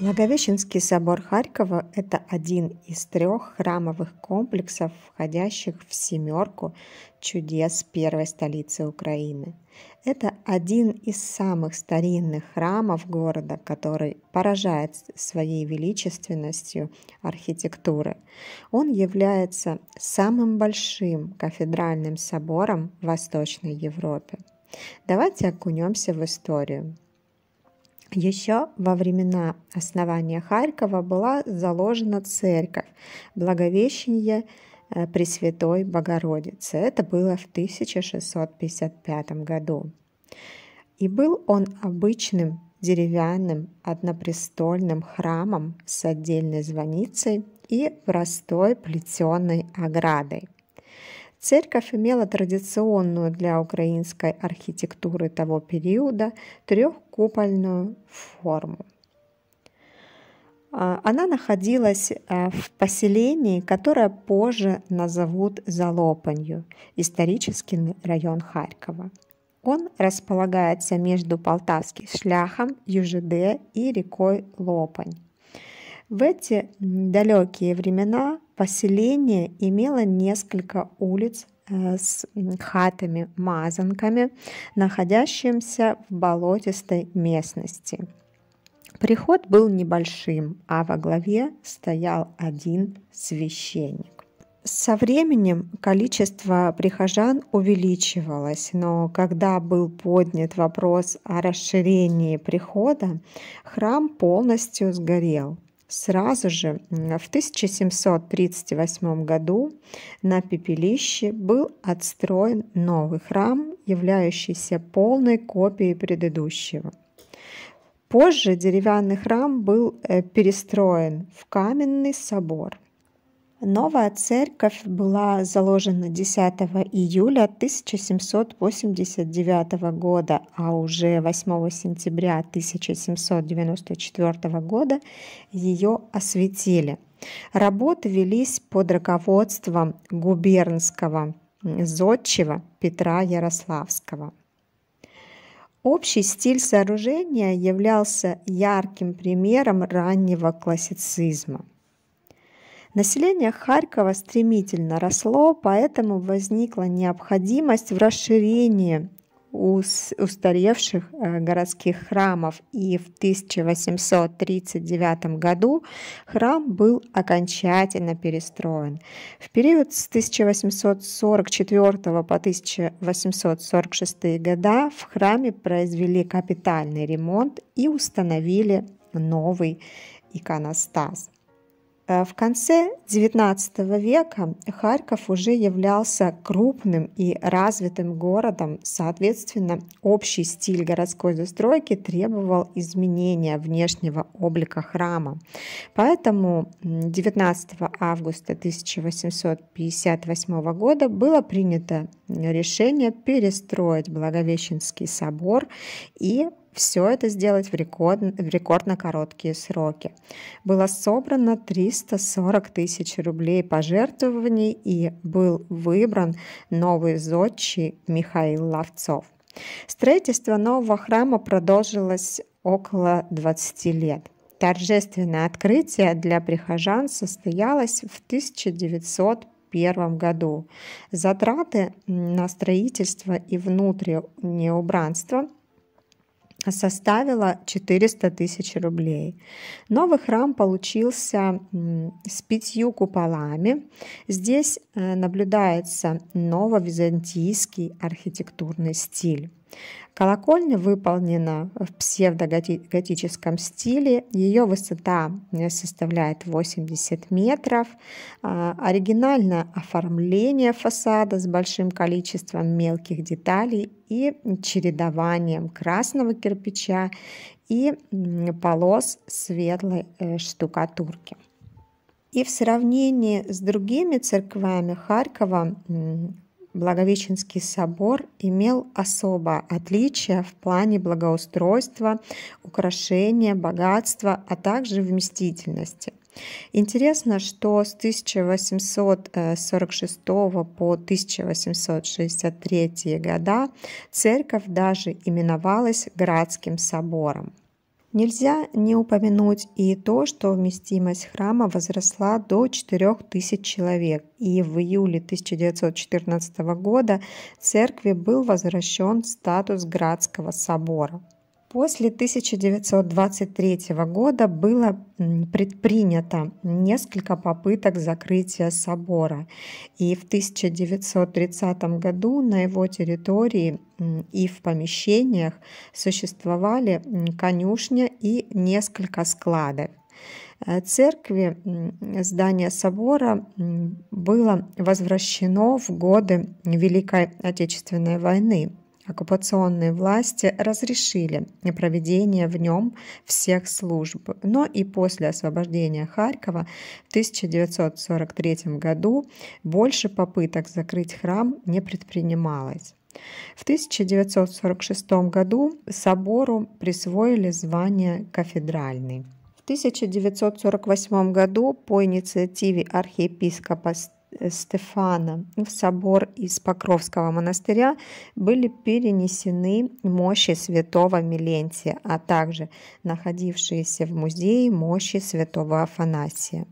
Благовещенский собор Харькова – это один из трех храмовых комплексов, входящих в семерку чудес первой столицы Украины. Это один из самых старинных храмов города, который поражает своей величественностью архитектуры. Он является самым большим кафедральным собором в Восточной Европе. Давайте окунемся в историю. Еще во времена основания Харькова была заложена церковь Благовещение э, Пресвятой Богородицы. Это было в 1655 году. И был он обычным деревянным однопрестольным храмом с отдельной звоницей и простой плетеной оградой – Церковь имела традиционную для украинской архитектуры того периода трехкупольную форму. А, она находилась а, в поселении, которое позже назовут Залопанью, исторический район Харькова. Он располагается между Полтавским шляхом, Южиде и рекой Лопань. В эти далекие времена поселение имело несколько улиц э, с хатами-мазанками, находящимся в болотистой местности. Приход был небольшим, а во главе стоял один священник. Со временем количество прихожан увеличивалось, но когда был поднят вопрос о расширении прихода, храм полностью сгорел – Сразу же в 1738 году на пепелище был отстроен новый храм, являющийся полной копией предыдущего. Позже деревянный храм был э, перестроен в каменный собор – Новая церковь была заложена 10 июля 1789 года, а уже 8 сентября 1794 года ее осветили. Работы велись под руководством губернского зодчего Петра Ярославского. Общий стиль сооружения являлся ярким примером раннего классицизма – Население Харькова стремительно росло, поэтому возникла необходимость в расширении устаревших э, городских храмов, и в 1839 году храм был окончательно перестроен. В период с 1844 по 1846 года в храме произвели капитальный ремонт и установили новый иконостас. Э, в конце XIX века Харьков уже являлся крупным и развитым городом, соответственно, общий стиль городской застройки требовал изменения внешнего облика храма. Поэтому 19 августа 1858 года было принято решение перестроить Благовещенский собор и все это сделать в, рекорд, в рекордно короткие сроки. Было собрано 340 тысяч рублей пожертвований и был выбран новый зодчий Михаил Ловцов. Строительство нового храма продолжилось около 20 лет. Торжественное открытие для прихожан состоялось в 1901 году. Затраты на строительство и внутреннее убранство составила 400 тысяч рублей. Новый храм получился с пятью куполами. Здесь э, наблюдается нововизантийский архитектурный стиль. Колокольня выполнена в псевдоготическом стиле. Ее высота э, составляет 80 метров. А, Оригинальное оформление фасада с большим количеством мелких деталей и чередованием красного кирпича и полос светлой э, штукатурки. И в сравнении с другими церквами Харькова Благовещенский собор имел особо отличие в плане благоустройства, украшения, богатства, а также вместительности. Интересно, что с 1846 по 1863 года церковь даже именовалась Градским собором. Нельзя не упомянуть и то, что вместимость храма возросла до 4000 человек, и в июле 1914 года церкви был возвращен статус Градского собора. После 1923 года было предпринято несколько попыток закрытия собора, и в 1930 году на его территории и в помещениях существовали конюшня и несколько складов э, церкви здание собора было возвращено в годы Великой Отечественной войны оккупационные власти разрешили проведение в нем всех служб, но и после освобождения Харькова в 1943 году больше попыток закрыть храм не предпринималось. В 1946 году собору присвоили звание кафедральный. В 1948 году по инициативе архиепископа Стефана в собор из Покровского монастыря были перенесены мощи святого Милентия, а также находившиеся в музее мощи святого Афанасия,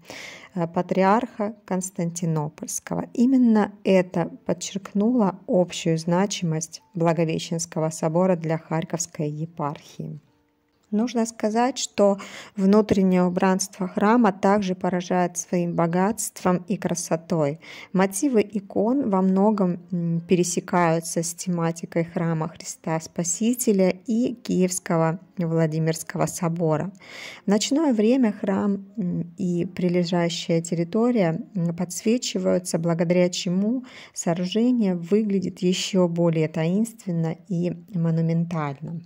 э, патриарха Константинопольского. Именно это подчеркнуло общую значимость Благовещенского собора для Харьковской епархии. Нужно сказать, что внутреннее убранство храма также поражает своим богатством и красотой. Мотивы икон во многом пересекаются с тематикой храма Христа Спасителя и Киевского Владимирского собора. В ночное время храм и прилежащая территория подсвечиваются, благодаря чему сооружение выглядит еще более таинственно и монументально.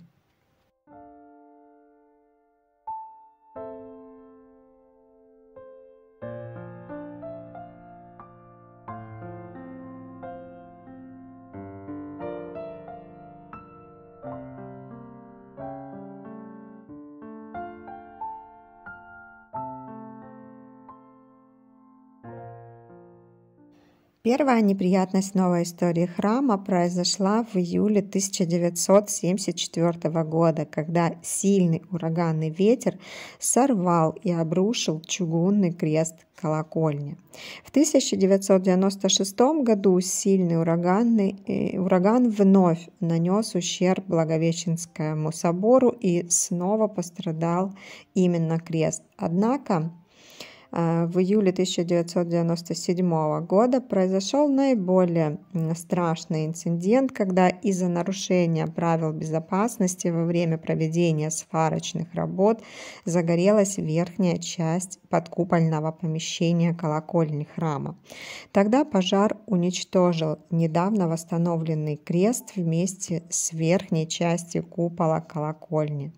Первая неприятность новой истории храма произошла в июле 1974 года, когда сильный ураганный ветер сорвал и обрушил чугунный крест колокольни. В 1996 году сильный ураганный, э, ураган вновь нанес ущерб Благовещенскому собору и снова пострадал именно крест. Однако а, в июле 1997 года произошел наиболее страшный инцидент, когда из-за нарушения правил безопасности во время проведения сварочных работ загорелась верхняя часть подкупольного помещения колокольни храма. Тогда пожар уничтожил недавно восстановленный крест вместе с верхней частью купола колокольни.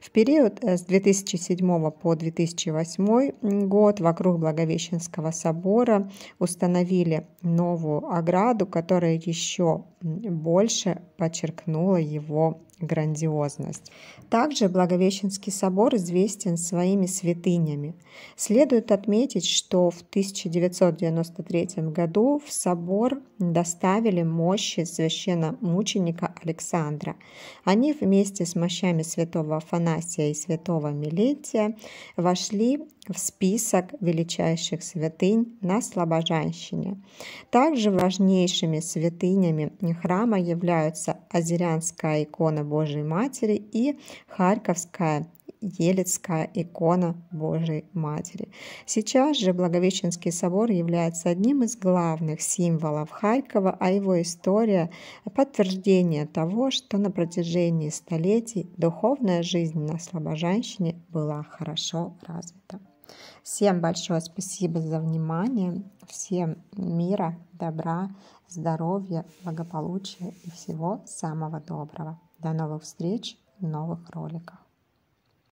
В период э, с 2007 по 2008 год вокруг Благовещенского собора установили новую ограду, которая еще больше подчеркнула его грандиозность. Также Благовещенский собор известен своими святынями. Следует отметить, что в 1993 году в собор доставили мощи священномученика Александра. Они вместе с мощами святого Афанасия и святого Милетия вошли в список величайших святынь на Слобожанщине. Также важнейшими святынями храма являются Азерянская икона Божией Матери и Харьковская Елецкая икона Божией Матери. Сейчас же Благовещенский собор является одним из главных символов Харькова, а его история – подтверждение того, что на протяжении столетий духовная жизнь на Слобожанщине была хорошо развита. Всем большое спасибо за внимание. Всем мира, добра, здоровья, благополучия и всего самого доброго. До новых встреч, новых роликов.